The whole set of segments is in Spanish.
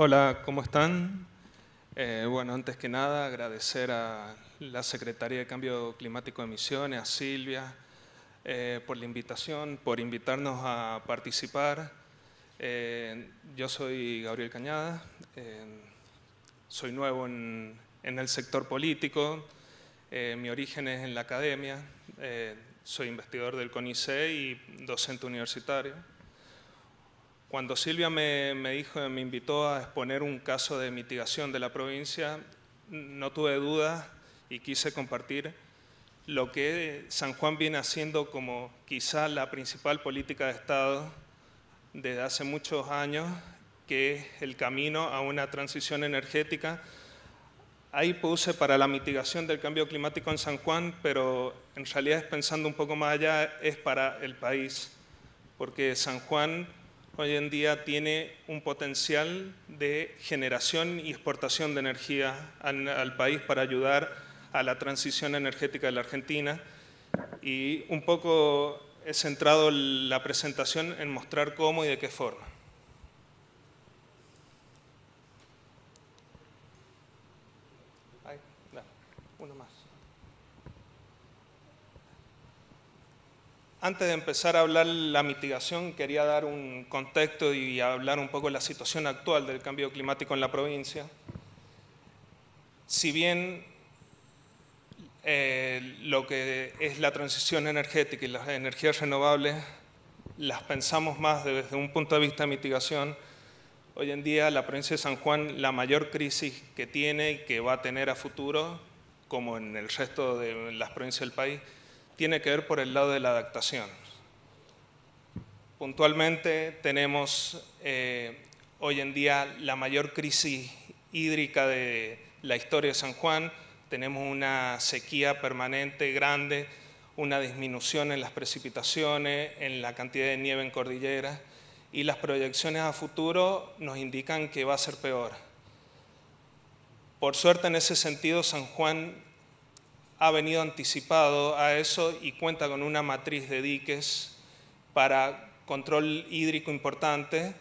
Hola, ¿cómo están? Eh, bueno, antes que nada, agradecer a la Secretaría de Cambio Climático de Misiones, a Silvia, eh, por la invitación, por invitarnos a participar. Eh, yo soy Gabriel Cañada, soy nuevo en, el sector político, mi origen es en la academia, soy investigador del CONICE y docente universitario. Cuando Silvia me, dijo, me invitó a exponer un caso de mitigación de la provincia, no tuve dudas y quise compartir lo que San Juan viene haciendo como quizá la principal política de Estado desde hace muchos años, que es el camino a una transición energética. Ahí puse para la mitigación del cambio climático en San Juan, pero en realidad pensando un poco más allá, es para el país, porque San Juan hoy en día tiene un potencial de generación y exportación de energía al, país para ayudar a la transición energética de la Argentina. Y un poco he centrado la presentación en mostrar cómo y de qué forma. Antes de empezar a hablar la mitigación, quería dar un contexto y hablar un poco de la situación actual del cambio climático en la provincia. Si bien eh, lo que es la transición energética y las energías renovables las pensamos más desde un punto de vista de mitigación, hoy en día la provincia de San Juan, la mayor crisis que tiene y que va a tener a futuro, como en el resto de las provincias del país, tiene que ver por el lado de la adaptación. Puntualmente tenemos eh, hoy en día la mayor crisis hídrica de la historia de San Juan, tenemos una sequía permanente grande, una disminución en las precipitaciones, en la cantidad de nieve en cordillera y las proyecciones a futuro nos indican que va a ser peor. Por suerte en ese sentido San Juan ha venido anticipado a eso y cuenta con una matriz de diques para control hídrico importante,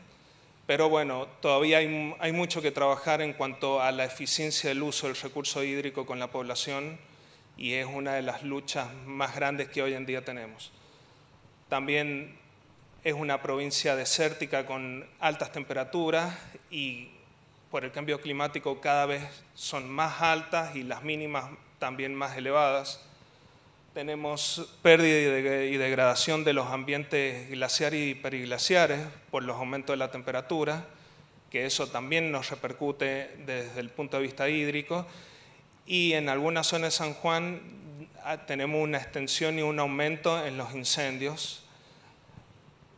pero bueno, todavía hay, mucho que trabajar en cuanto a la eficiencia del uso del recurso hídrico con la población y es una de las luchas más grandes que hoy en día tenemos. También es una provincia desértica con altas temperaturas y por el cambio climático cada vez son más altas y las mínimas también más elevadas. Tenemos pérdida y degradación de los ambientes glaciares y periglaciares por los aumentos de la temperatura, que eso también nos repercute desde el punto de vista hídrico. Y en algunas zonas de San Juan ah, tenemos una extensión y un aumento en los incendios.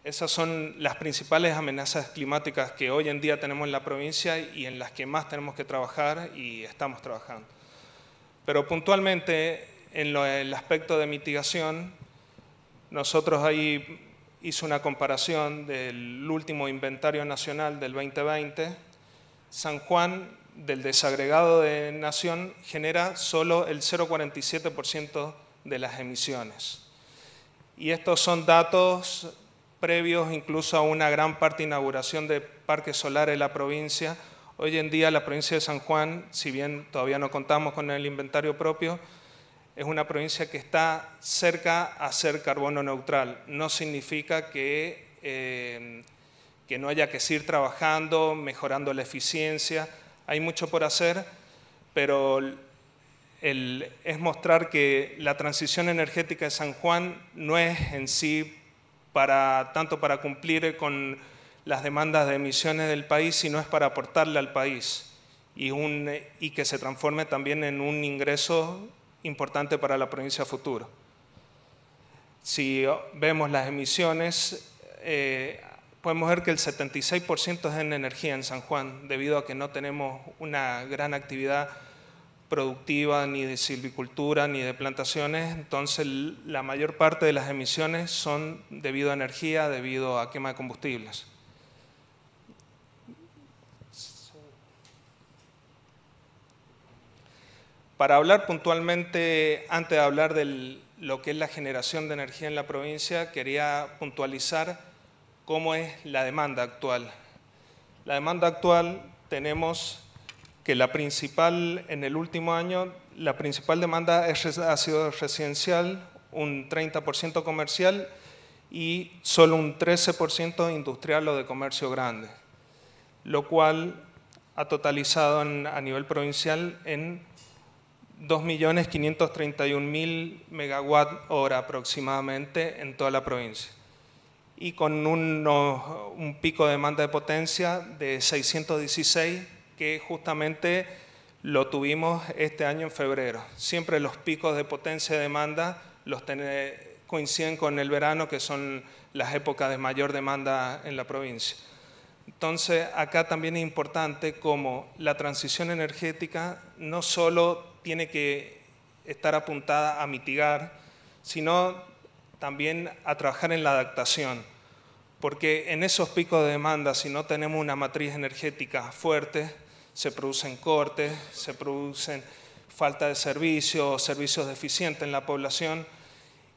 Esas son las principales amenazas climáticas que hoy en día tenemos en la provincia y en las que más tenemos que trabajar y estamos trabajando. Pero puntualmente, en, el aspecto de mitigación, nosotros ahí hice una comparación del último inventario nacional del 2020. San Juan, del desagregado de nación, genera solo el 0,47% de las emisiones. Y estos son datos previos incluso a una gran parte de inauguración de parques solares en la provincia Hoy en día la provincia de San Juan, si bien todavía no contamos con el inventario propio, es una provincia que está cerca a ser carbono neutral. No significa que, eh, que no haya que seguir trabajando, mejorando la eficiencia. Hay mucho por hacer, pero es mostrar que la transición energética de San Juan no es en sí para, tanto para cumplir con las demandas de emisiones del país, si no es para aportarle al país y, un, que se transforme también en un ingreso importante para la provincia futuro. Si vemos las emisiones, eh, podemos ver que el 76% es en energía en San Juan, debido a que no tenemos una gran actividad productiva ni de silvicultura ni de plantaciones, entonces la mayor parte de las emisiones son debido a energía, debido a quema de combustibles. Para hablar puntualmente, antes de hablar de lo que es la generación de energía en la provincia, quería puntualizar cómo es la demanda actual. La demanda actual tenemos que la principal, en el último año, la principal demanda ha sido residencial, un 30% comercial y solo un 13% industrial o de comercio grande, lo cual ha totalizado a nivel provincial en 2.531.000 megawatt hora aproximadamente en toda la provincia y con un pico de demanda de potencia de 616 que justamente lo tuvimos este año en febrero. Siempre los picos de potencia de demanda los coinciden con el verano, que son las épocas de mayor demanda en la provincia. Entonces, acá también es importante como la transición energética no solo tiene que estar apuntada a mitigar, sino también a trabajar en la adaptación. Porque en esos picos de demanda, si no tenemos una matriz energética fuerte, se producen cortes, se producen falta de servicios, servicios deficientes en la población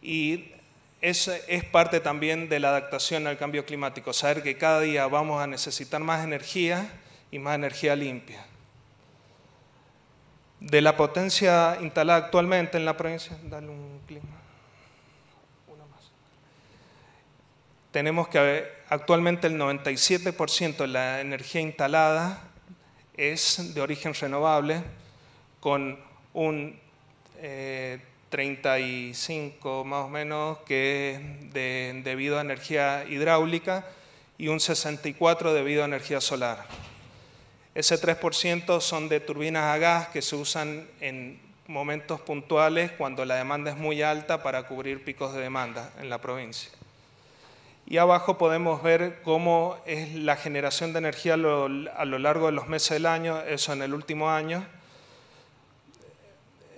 y es parte también de la adaptación al cambio climático, saber que cada día vamos a necesitar más energía y más energía limpia. De la potencia instalada actualmente en la provincia, dale un clic. Uno más. Tenemos que actualmente el 97% de la energía instalada es de origen renovable, con un eh, 35 más o menos, que es de, debido a energía hidráulica, y un 64 debido a energía solar. Ese 3% son de turbinas a gas que se usan en momentos puntuales cuando la demanda es muy alta para cubrir picos de demanda en la provincia. Y abajo podemos ver cómo es la generación de energía a lo, largo de los meses del año, eso en el último año.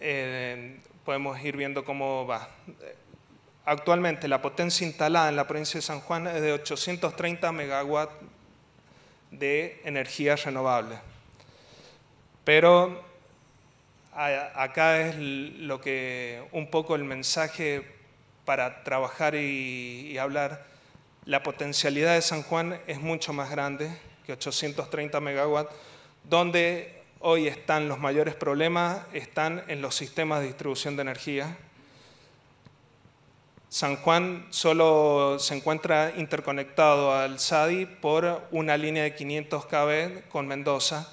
Eh, podemos ir viendo cómo va. Actualmente la potencia instalada en la provincia de San Juan es de 830 megawatts de energía renovable. Pero acá es lo que un poco el mensaje para trabajar y, hablar. La potencialidad de San Juan es mucho más grande que 830 megawatts, donde Hoy están los mayores problemas, están en los sistemas de distribución de energía. San Juan solo se encuentra interconectado al SADI por una línea de 500 kV con Mendoza.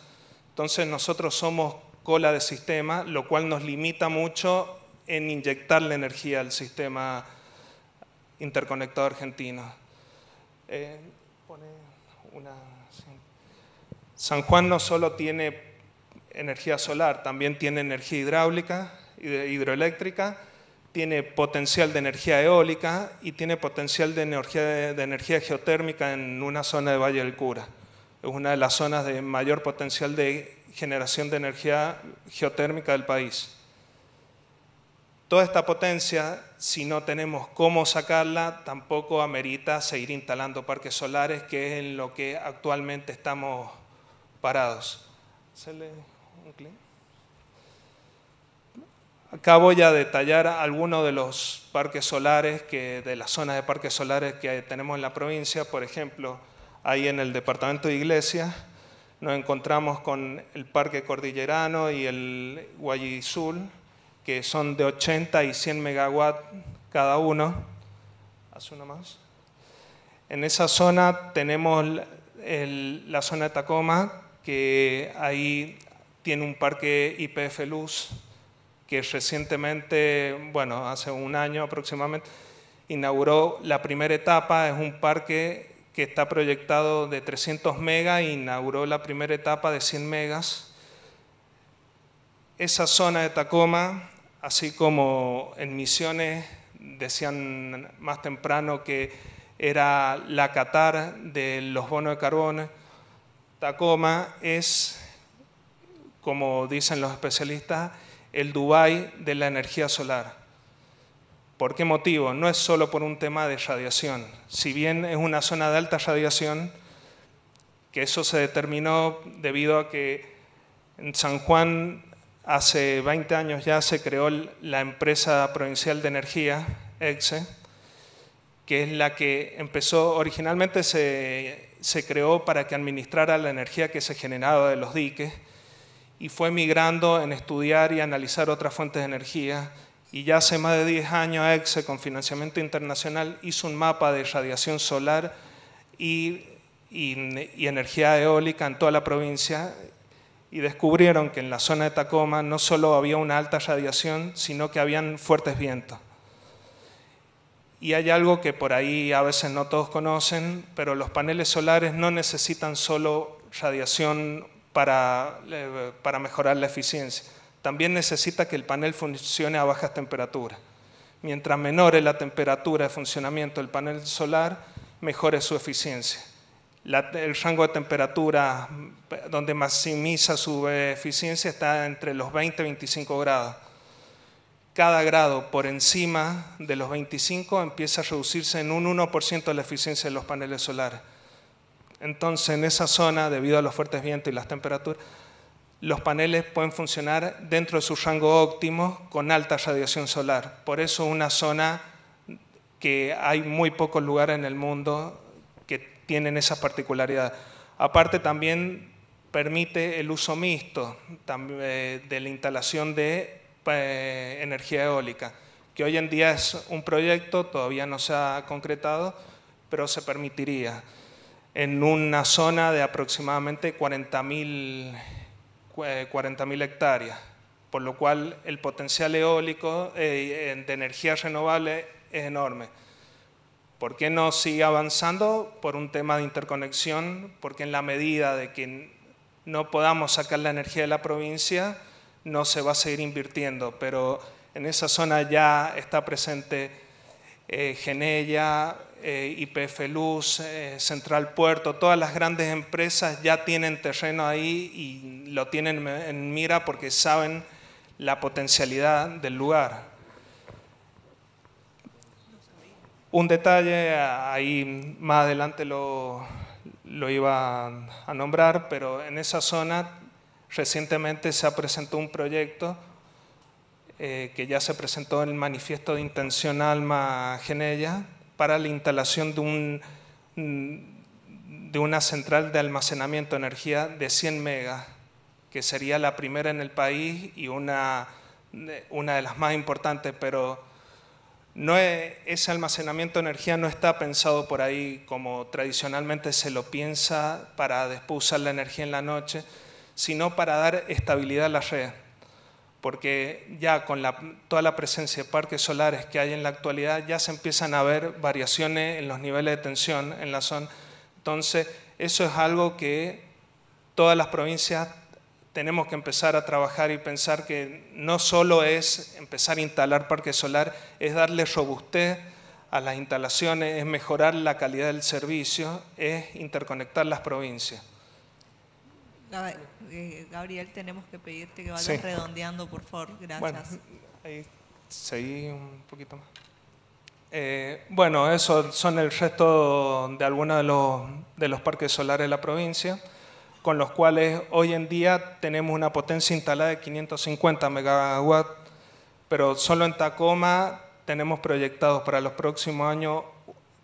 Entonces nosotros somos cola de sistema, lo cual nos limita mucho en inyectar la energía al sistema interconectado argentino. Eh, San Juan no solo tiene energía solar, también tiene energía hidráulica, hidroeléctrica, tiene potencial de energía eólica y tiene potencial de energía, de energía geotérmica en una zona de Valle del Cura. Es una de las zonas de mayor potencial de generación de energía geotérmica del país. Toda esta potencia, si no tenemos cómo sacarla, tampoco amerita seguir instalando parques solares, que es en lo que actualmente estamos parados. Se le... Acá voy a detallar algunos de los parques solares, que, de las zonas de parques solares que tenemos en la provincia. Por ejemplo, ahí en el departamento de iglesia, nos encontramos con el Parque Cordillerano y el Guayizul, que son de 80 y 100 megawatts cada uno. Haz uno más. En esa zona tenemos la zona de Tacoma, que ahí tiene un parque IPF Luz que recientemente, bueno, hace un año aproximadamente, inauguró la primera etapa, es un parque que está proyectado de 300 megas, inauguró la primera etapa de 100 megas. Esa zona de Tacoma, así como en Misiones, decían más temprano que era la Qatar de los bonos de carbono, Tacoma es como dicen los especialistas, el Dubai de la energía solar. ¿Por qué motivo? No es solo por un tema de radiación. Si bien es una zona de alta radiación, que eso se determinó debido a que en San Juan hace 20 años ya se creó la empresa provincial de energía, EXE, e, que es la que empezó, originalmente se, se creó para que administrara la energía que se generaba de los diques y fue migrando en estudiar y analizar otras fuentes de energía y ya hace más de 10 años EXE con financiamiento internacional hizo un mapa de radiación solar y, energía eólica en toda la provincia y descubrieron que en la zona de Tacoma no solo había una alta radiación, sino que habían fuertes vientos. Y hay algo que por ahí a veces no todos conocen, pero los paneles solares no necesitan solo radiación para, mejorar la eficiencia. También necesita que el panel funcione a bajas temperaturas. Mientras menor es la temperatura de funcionamiento del panel solar, mejore su eficiencia. el rango de temperatura donde maximiza su eficiencia está entre los 20 y 25 grados. Cada grado por encima de los 25 empieza a reducirse en un 1% la eficiencia de los paneles solares. Entonces, en esa zona, debido a los fuertes vientos y las temperaturas, los paneles pueden funcionar dentro de su rango óptimo con alta radiación solar. Por eso una zona que hay muy pocos lugares en el mundo que tienen esa particularidad. Aparte también permite el uso mixto eh, de la instalación de eh, energía eólica, que hoy en día es un proyecto, todavía no se ha concretado, pero se permitiría en una zona de aproximadamente 40.000 eh, hectáreas, por lo cual el potencial eólico eh, de energías renovables es enorme. ¿Por qué no sigue avanzando? Por un tema de interconexión, porque en la medida de que no podamos sacar la energía de la provincia, no se va a seguir invirtiendo, pero en esa zona ya está presente eh, Genella, eh, IPF Luz, eh, Central Puerto, todas las grandes empresas ya tienen terreno ahí y lo tienen en mira porque saben la potencialidad del lugar. Un detalle, ahí más adelante lo, iba a nombrar, pero en esa zona recientemente se ha presentado un proyecto eh, que ya se presentó en el manifiesto de intención Alma Genella, para la instalación de, un, de una central de almacenamiento de energía de 100 megas, que sería la primera en el país y una, una de las más importantes, pero no e, ese almacenamiento de energía no está pensado por ahí como tradicionalmente se lo piensa para después usar la energía en la noche, sino para dar estabilidad a la red porque ya con toda la presencia de parques solares que hay en la actualidad ya se empiezan a ver variaciones en los niveles de tensión en la zona. Entonces, eso es algo que todas las provincias tenemos que empezar a trabajar y pensar que no solo es empezar a instalar parques solares, es darle robustez a las instalaciones, es mejorar la calidad del servicio, es interconectar las provincias. Eh, Gabriel, tenemos que pedirte que vayas redondeando, por favor. Gracias. Bueno, ahí seguí un poquito más. Eh, bueno, eso son el resto de algunos de los, de los parques solares de la provincia, con los cuales hoy en día tenemos una potencia instalada de 550 megawatts, pero solo en Tacoma tenemos proyectados para los próximos años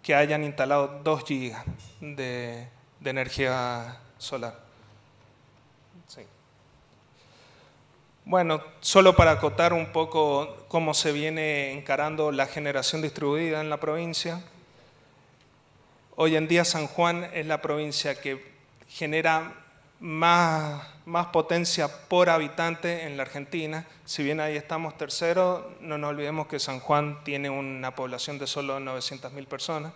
que hayan instalado 2 gigas de energía solar. Bueno, solo para acotar un poco cómo se viene encarando la generación distribuida en la provincia. Hoy en día San Juan es la provincia que genera más, más potencia por habitante en la Argentina. Si bien ahí estamos tercero, no nos olvidemos que San Juan tiene una población de solo 900.000 personas,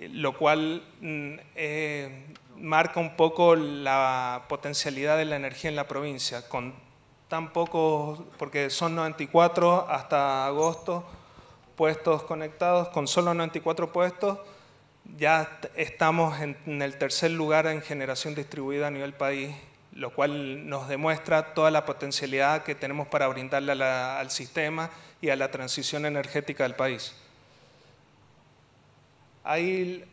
lo cual mm, eh, marca un poco la potencialidad de la energía en la provincia, con tan pocos, porque son 94 hasta agosto puestos conectados, con solo 94 puestos, ya estamos en, el tercer lugar en generación distribuida a nivel país, lo cual nos demuestra toda la potencialidad que tenemos para brindarle al sistema y a la transición energética del país. Hay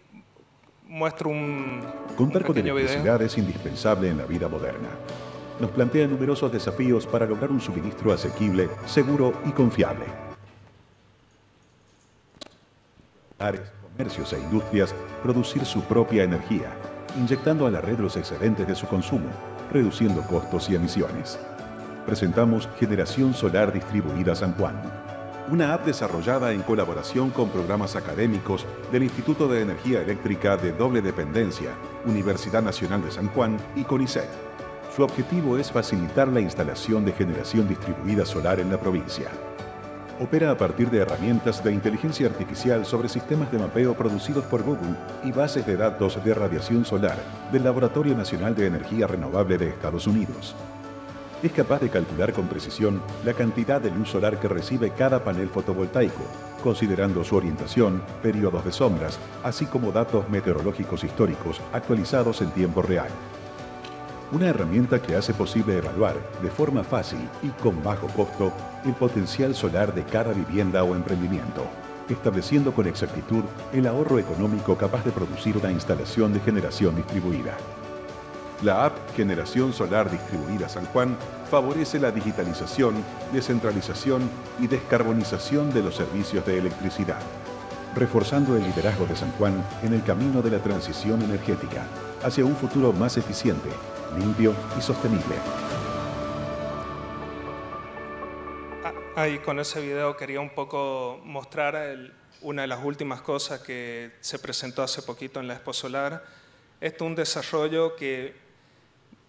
muestro un. Contar con electricidad es indispensable en la vida moderna. Nos plantea numerosos desafíos para lograr un suministro asequible, seguro y confiable. comercios e industrias producir su propia energía, inyectando a la red los excedentes de su consumo, reduciendo costos y emisiones. Presentamos Generación Solar Distribuida San Juan una app desarrollada en colaboración con programas académicos del Instituto de Energía Eléctrica de Doble Dependencia, Universidad Nacional de San Juan y CONICET. Su objetivo es facilitar la instalación de generación distribuida solar en la provincia. Opera a partir de herramientas de inteligencia artificial sobre sistemas de mapeo producidos por Google y bases de datos de radiación solar del Laboratorio Nacional de Energía Renovable de Estados Unidos es capaz de calcular con precisión la cantidad de luz solar que recibe cada panel fotovoltaico, considerando su orientación, periodos de sombras, así como datos meteorológicos históricos actualizados en tiempo real. Una herramienta que hace posible evaluar, de forma fácil y con bajo costo, el potencial solar de cada vivienda o emprendimiento, estableciendo con exactitud el ahorro económico capaz de producir una instalación de generación distribuida. La app Generación Solar Distribuida San Juan favorece la digitalización, descentralización y descarbonización de los servicios de electricidad, reforzando el liderazgo de San Juan en el camino de la transición energética hacia un futuro más eficiente, limpio y sostenible. Ah, ahí con ese video quería un poco mostrar una de las últimas cosas que se presentó hace poquito en la Expo Solar. Esto es un desarrollo que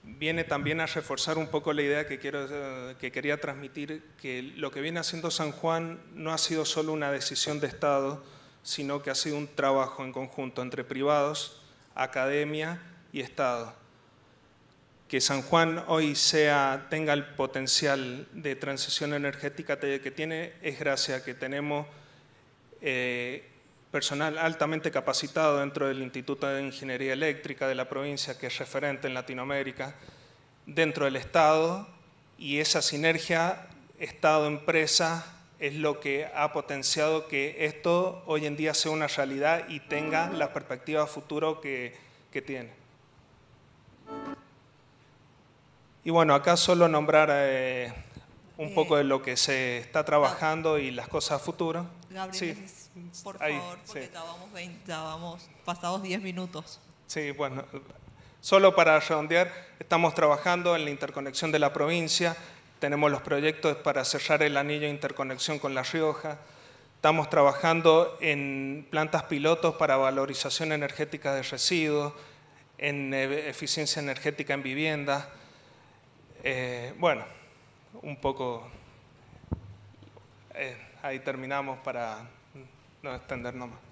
viene también a reforzar un poco la idea que, quiero, eh, que quería transmitir, que lo que viene haciendo San Juan no ha sido solo una decisión de Estado, sino que ha sido un trabajo en conjunto entre privados, academia y Estado. Que San Juan hoy sea, tenga el potencial de transición energética que tiene es gracias a que tenemos eh, personal altamente capacitado dentro del Instituto de Ingeniería Eléctrica de la provincia, que es referente en Latinoamérica, dentro del Estado, y esa sinergia Estado-empresa es lo que ha potenciado que esto hoy en día sea una realidad y tenga la perspectiva futuro que, tiene. Y bueno, acá solo nombrar... Eh, un eh, poco de lo que se está trabajando y las cosas futuras. Gabriel, por favor, porque estábamos, pasados 10 minutos. Sí, bueno, solo para redondear, estamos trabajando en la interconexión de la provincia, tenemos los proyectos para cerrar el anillo de interconexión con La Rioja, estamos trabajando en plantas pilotos para valorización energética de residuos, en eficiencia energética en viviendas. Eh, bueno un poco, eh, ahí terminamos para no extendernos más.